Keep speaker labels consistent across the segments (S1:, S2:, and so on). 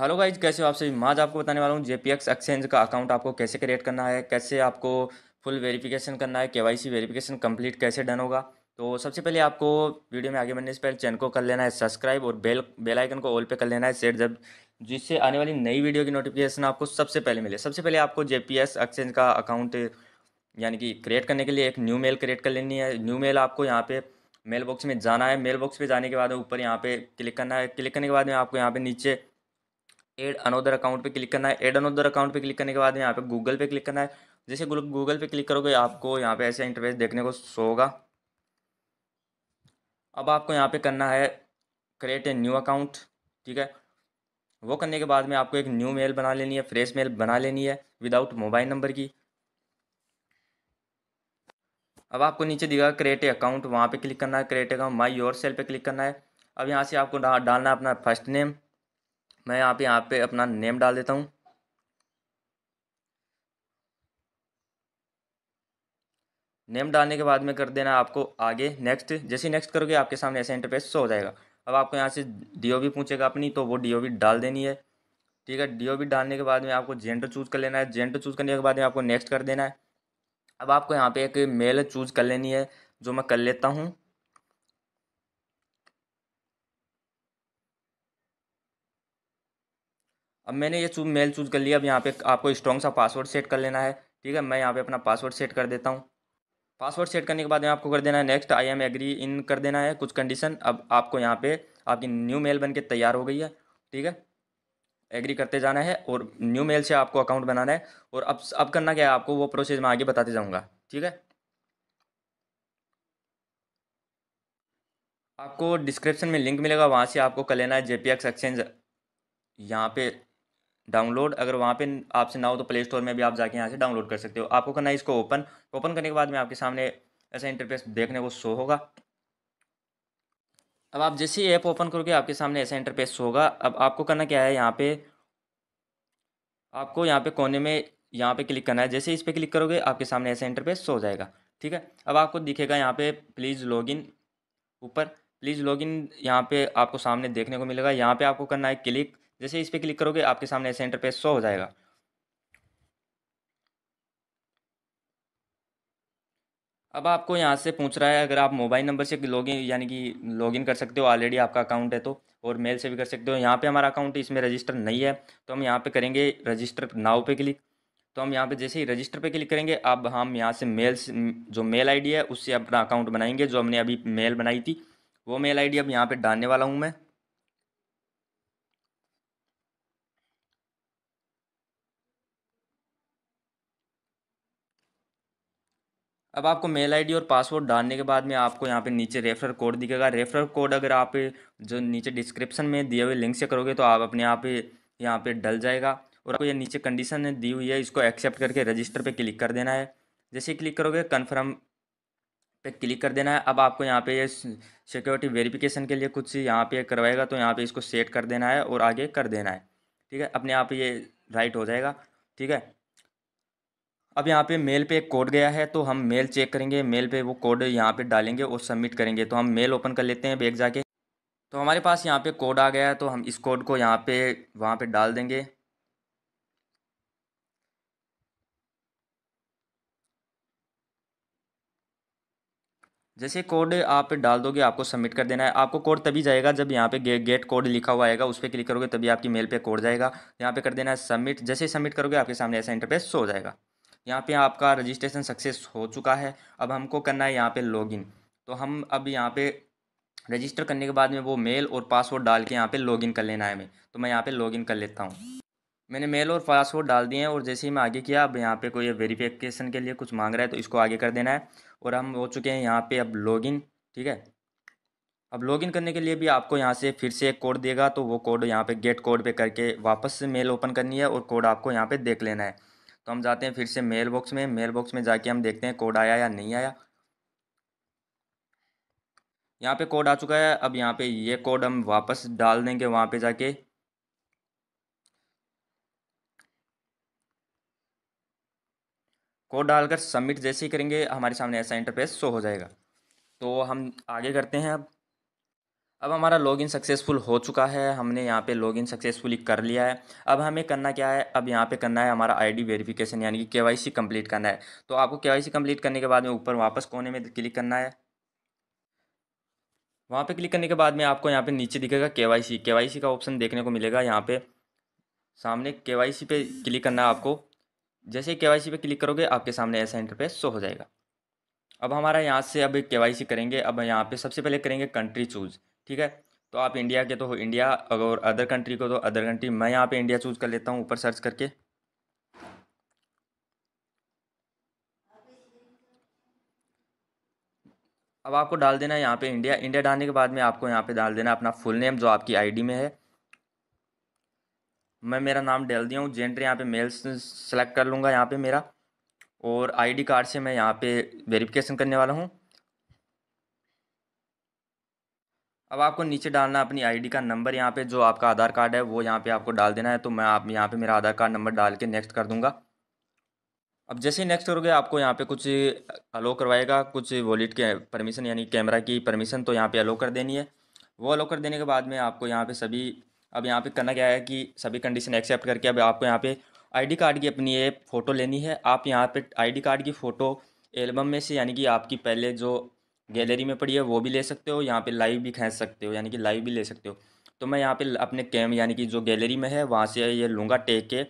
S1: hello guys कैसे हो आप सभी मैं आज आपको बताने वाला हूँ जेपीएक्स एक्सचेंज का अकाउंट आपको कैसे क्रिएट करना है कैसे आपको फुल वेरिफिकेशन करना है केवाईसी वेरिफिकेशन कंप्लीट कैसे डन होगा तो सबसे पहले आपको वीडियो में आगे बढ़ने से पहले चैनल को कर लेना है सब्सक्राइब और बेल बेल आइकन को ऑल पे कर लेना है सेट जब जिससे आने वाली नई वीडियो की नोटिफिकेशन आपको सबसे पहले मिले सबसे पहले आपको जे एक्सचेंज का अकाउंट यानी कि क्रिएट करने के लिए एक न्यू मेल क्रिएट कर लेनी है न्यू मेल आपको यहाँ पे मेल बॉक्स में जाना है मेल बॉक्स पे जाने के बाद ऊपर यहाँ पे क्लिक करना है क्लिक करने के बाद में आपको यहाँ पे नीचे एड अनोदर अकाउंट पे क्लिक करना है एड अनोदर अकाउंट पे क्लिक करने के बाद यहाँ पे गूगल पे क्लिक करना है जैसे गूगल पे क्लिक करोगे आपको यहाँ पे ऐसा इंटरफेस देखने को शो होगा अब आपको यहाँ पे करना है क्रिएट ए न्यू अकाउंट ठीक है वो करने के बाद में आपको एक न्यू मेल बना लेनी है फ्रेश मेल बना लेनी है विदाउट मोबाइल नंबर की अब आपको नीचे दिखा क्रिएट ए अकाउंट वहाँ पे क्लिक करना है create account my your sell पे क्लिक करना है अब यहाँ से आपको डालना है अपना फर्स्ट नेम मैं यहाँ पे यहाँ पे अपना नेम डाल देता हूँ नेम डालने के बाद में कर देना आपको आगे नेक्स्ट जैसे नेक्स्ट करोगे आपके सामने ऐसे इंटरफेस शो हो जाएगा अब आपको यहाँ से डीओबी पूछेगा अपनी तो वो डी डाल देनी है ठीक है डीओबी डालने के बाद में आपको जेंडर चूज़ कर लेना है जेंडर चूज़ करने के बाद में आपको नेक्स्ट कर देना है अब आपको यहाँ पे एक मेल चूज़ कर लेनी है जो मैं कर लेता हूँ अब मैंने ये चूज मेल चूज कर लिया अब यहाँ पे आपको स्ट्रॉन्ग सा पासवर्ड सेट कर लेना है ठीक है मैं यहाँ पे अपना पासवर्ड सेट कर देता हूँ पासवर्ड सेट करने के बाद यहाँ आपको कर देना है नेक्स्ट आई एम एग्री इन कर देना है कुछ कंडीशन अब आपको यहाँ पे आपकी न्यू मेल बन के तैयार हो गई है ठीक है एग्री करते जाना है और न्यू मेल से आपको अकाउंट बनाना है और अब अब करना क्या है आपको वो प्रोसेस मैं आगे बताते जाऊँगा ठीक है आपको डिस्क्रिप्शन में लिंक मिलेगा वहाँ से आपको कर लेना है जे एक्सचेंज यहाँ पे डाउनलोड अगर वहाँ पे आपसे ना हो तो प्ले स्टोर में भी आप जाके यहाँ से डाउनलोड कर सकते हो आपको करना है इसको ओपन ओपन करने के बाद में आपके सामने ऐसा इंटरफेस देखने को शो होगा अब आप जैसे ही ऐप ओपन करोगे आपके सामने ऐसा इंटरफेस होगा अब आपको करना क्या है यहाँ पे आपको यहाँ पे कोने में यहाँ पे क्लिक करना है जैसे इस पर क्लिक करोगे आपके सामने ऐसा इंटरफेस हो जाएगा ठीक है अब आपको दिखेगा यहाँ पे प्लीज़ लॉगिन ऊपर प्लीज़ लॉगिन यहाँ पे आपको सामने देखने को मिलेगा यहाँ पे आपको करना है क्लिक जैसे इस पर क्लिक करोगे आपके सामने ऐसे इंटरफेस शो हो जाएगा अब आपको यहाँ से पूछ रहा है अगर आप मोबाइल नंबर से लॉगिन यानी कि लॉगिन कर सकते हो ऑलरेडी आपका अकाउंट है तो और मेल से भी कर सकते हो यहाँ पे हमारा अकाउंट इसमें रजिस्टर नहीं है तो हम यहाँ पे करेंगे रजिस्टर नाव पे क्लिक तो हम यहाँ पे जैसे ही रजिस्टर पे क्लिक करेंगे अब हम यहाँ से मेल जो मेल आई है उससे अपना अकाउंट बनाएंगे जो हमने अभी मेल बनाई थी वो मेल आई अब यहाँ पर डालने वाला हूँ मैं अब आपको मेल आईडी और पासवर्ड डालने के बाद में आपको यहाँ पे नीचे रेफर कोड दिखेगा रेफर कोड अगर आप जो नीचे डिस्क्रिप्शन में दिए हुए लिंक से करोगे तो आप अपने आप यहाँ पे डल जाएगा और आपको ये नीचे कंडीशन दी हुई है इसको एक्सेप्ट करके रजिस्टर पे क्लिक कर देना है जैसे क्लिक करोगे कन्फर्म पे क्लिक कर देना है अब आपको यहाँ पे ये सिक्योरिटी वेरिफिकेशन के लिए कुछ यहाँ पे करवाएगा तो यहाँ पे इसको सेट कर देना है और आगे कर देना है ठीक है अपने आप ये राइट हो जाएगा ठीक है अब यहाँ पे मेल पे एक कोड गया है तो हम मेल चेक करेंगे मेल पे वो कोड यहाँ पे डालेंगे और सबमिट करेंगे तो हम मेल ओपन कर लेते हैं बैग जाके तो हमारे पास यहाँ पे कोड आ गया है तो हम इस कोड को यहाँ पे वहाँ पे डाल देंगे जैसे कोड आप डाल दोगे आपको सबमिट कर देना है आपको कोड तभी जाएगा जब यहाँ पे गे, गेट कोड लिखा हुआ आएगा उस पर क्लिक करोगे तभी आपकी मेल पे कोड जाएगा यहाँ पे कर देना है सबमिट जैसे सबमिट करोगे आपके सामने ऐसा इंटरफेस शो हो जाएगा यहाँ पे आपका रजिस्ट्रेशन सक्सेस हो चुका है अब हमको करना है यहाँ पे लॉगिन तो हम अब यहाँ पे रजिस्टर करने के बाद में वो मेल और पासवर्ड डाल के यहाँ पे लॉगिन कर लेना है हमें तो मैं यहाँ पे लॉगिन कर लेता हूँ मैंने मेल और पासवर्ड डाल दिए हैं और जैसे ही मैं आगे किया अब यहाँ पर कोई वेरीफ़िकेशन के लिए कुछ मांग रहा है तो इसको आगे कर देना है और हम हो चुके हैं यहाँ पर अब लॉगिन ठीक है अब लॉगिन करने के लिए भी आपको यहाँ से फिर से एक कोड देगा तो वो कोड यहाँ पे गेट कोड पे करके वापस से मेल ओपन करनी है और कोड आपको यहाँ पे देख लेना है तो हम जाते हैं फिर से मेल बॉक्स में मेल बॉक्स में जाके हम देखते हैं कोड आया या नहीं आया यहाँ पे कोड आ चुका है अब यहाँ पे ये कोड हम वापस डाल देंगे वहाँ पे जाके कोड डालकर सबमिट जैसे ही करेंगे हमारे सामने ऐसा इंटरफेस शो हो जाएगा तो हम आगे करते हैं अब अब हमारा लॉगिन सक्सेसफुल हो चुका है हमने यहाँ पे लॉगिन सक्सेसफुली कर लिया है अब हमें करना क्या है अब यहाँ पे करना है हमारा आईडी वेरिफिकेशन यानी कि केवाईसी कंप्लीट करना है तो आपको केवाईसी कंप्लीट करने के बाद में ऊपर वापस कोने में क्लिक करना है वहाँ पे क्लिक करने के बाद में आपको यहाँ पे नीचे दिखेगा के वाई का ऑप्शन देखने को मिलेगा यहाँ पे सामने के पे क्लिक करना है आपको जैसे ही केवाईसी पे क्लिक करोगे आपके सामने ऐसा इंटरफेस शो हो जाएगा अब हमारा यहाँ से अब के करेंगे अब यहाँ पे सबसे पहले करेंगे कंट्री चूज़ ठीक है तो आप इंडिया के तो हो इंडिया और अदर कंट्री को तो अदर कंट्री मैं यहाँ पे इंडिया चूज़ कर लेता हूँ ऊपर सर्च करके अब आपको डाल देना है यहाँ पे इंडिया इंडिया डालने के बाद में आपको यहाँ पे डाल देना अपना फुल नेम जो आपकी आईडी में है मैं मेरा नाम डाल दिया हूँ जेंडर यहाँ पे मेल सेलेक्ट कर लूँगा यहाँ पे मेरा और आईडी कार्ड से मैं यहाँ पे वेरिफिकेशन करने वाला हूँ अब आपको नीचे डालना अपनी आईडी का नंबर यहाँ पे जो आपका आधार कार्ड है वो यहाँ पे आपको डाल देना है तो मैं आप यहाँ पे मेरा आधार कार्ड नंबर डाल के नेक्स्ट कर दूंगा अब जैसे ही नेक्स्ट करोगे आपको यहाँ पे कुछ अलो करवाएगा कुछ वॉलेट के परमिशन यानी कैमरा की परमिशन तो यहाँ पे अलो कर देनी है वो अलो कर देने के बाद में आपको यहाँ पे सभी अब यहाँ पे करना क्या है कि सभी कंडीशन एक्सेप्ट करके अब आपको यहाँ पे आईडी कार्ड की अपनी ये फ़ोटो लेनी है आप यहाँ पे आईडी कार्ड की फ़ोटो एल्बम में से यानी कि आपकी पहले जो गैलरी में पड़ी है वो भी ले सकते हो यहाँ पे लाइव भी खींच सकते हो यानी कि लाइव भी ले सकते हो तो मैं यहाँ पे अपने कैम यानी कि जो गैलरी में है वहाँ से ये लूँगा टेक के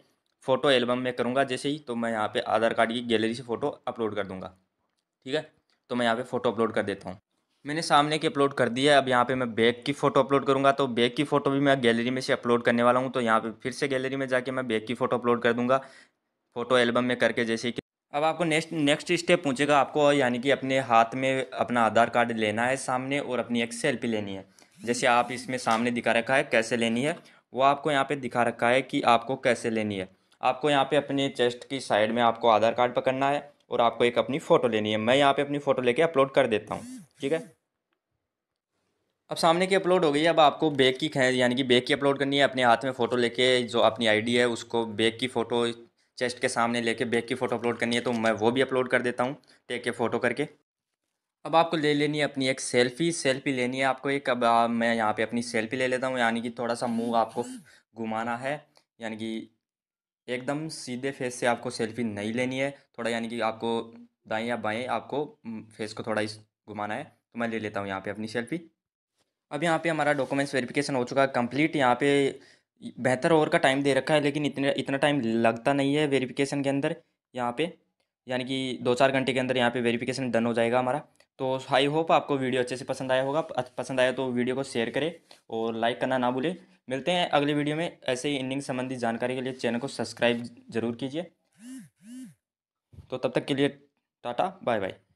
S1: फ़ोटो एल्बम में करूँगा जैसे ही तो मैं यहाँ पे आधार कार्ड की गैलरी से फ़ोटो अपलोड कर दूँगा ठीक है तो मैं यहाँ पर फ़ोटो अपलोड कर देता हूँ मैंने सामने की अपलोड कर दी है अब यहाँ पर मैं बैग की फ़ोटो अपलोड करूँगा तो बैग की फ़ोटो भी मैं गैलरी में से अपलोड करने वाला हूँ तो यहाँ पर फिर से गैलरी में जाके मैं बैग की फ़ोटो अपलोड कर दूँगा फ़ोटो एल्बम में करके जैसे कि अब आपको नेक्स्ट नेक्स्ट स्टेप पूछेगा आपको यानी कि अपने हाथ में अपना आधार कार्ड लेना है सामने और अपनी एक सेल्फी लेनी है जैसे आप इसमें सामने दिखा रखा है कैसे लेनी है वो आपको यहाँ पे दिखा रखा है कि आपको कैसे लेनी है आपको यहाँ पे अपने चेस्ट की साइड में आपको आधार कार्ड पकड़ना है और आपको एक अपनी फ़ोटो लेनी है मैं यहाँ पर अपनी फ़ोटो ले अपलोड कर देता हूँ ठीक है अब सामने की अपलोड हो गई अब आपको बैग की यानी कि बैग की अपलोड करनी है अपने हाथ में फ़ोटो लेके जो अपनी आईडी है उसको बैग की फ़ोटो चेस्ट के सामने लेके बैक की फ़ोटो अपलोड करनी है तो मैं वो भी अपलोड कर देता हूँ टेक के फ़ोटो करके अब आपको ले लेनी है अपनी एक सेल्फ़ी सेल्फ़ी लेनी है आपको एक अब आ, मैं यहाँ पे अपनी सेल्फ़ी ले लेता हूँ यानी कि थोड़ा सा मुंह आपको घुमाना है यानी कि एकदम सीधे फेस से आपको सेल्फ़ी नहीं लेनी है थोड़ा यानी कि आपको दाएँ या बाएँ आपको फेस को थोड़ा इस घुमाना है तो मैं ले लेता हूँ यहाँ पर अपनी सेल्फ़ी अब यहाँ पे हमारा डॉक्यूमेंट्स वेरिफिकेशन हो चुका है कंप्लीट यहाँ पे बेहतर ओवर का टाइम दे रखा है लेकिन इतने इतना टाइम लगता नहीं है वेरिफिकेशन के अंदर यहाँ पे यानी कि दो चार घंटे के अंदर यहाँ पे वेरिफिकेशन डन हो जाएगा हमारा तो आई होप आपको वीडियो अच्छे से पसंद आया होगा पसंद आया तो वीडियो को शेयर करें और लाइक करना ना भूलें मिलते हैं अगले वीडियो में ऐसे ही इनिंग संबंधी जानकारी के लिए चैनल को सब्सक्राइब जरूर कीजिए तो तब तक के लिए टाटा बाय बाय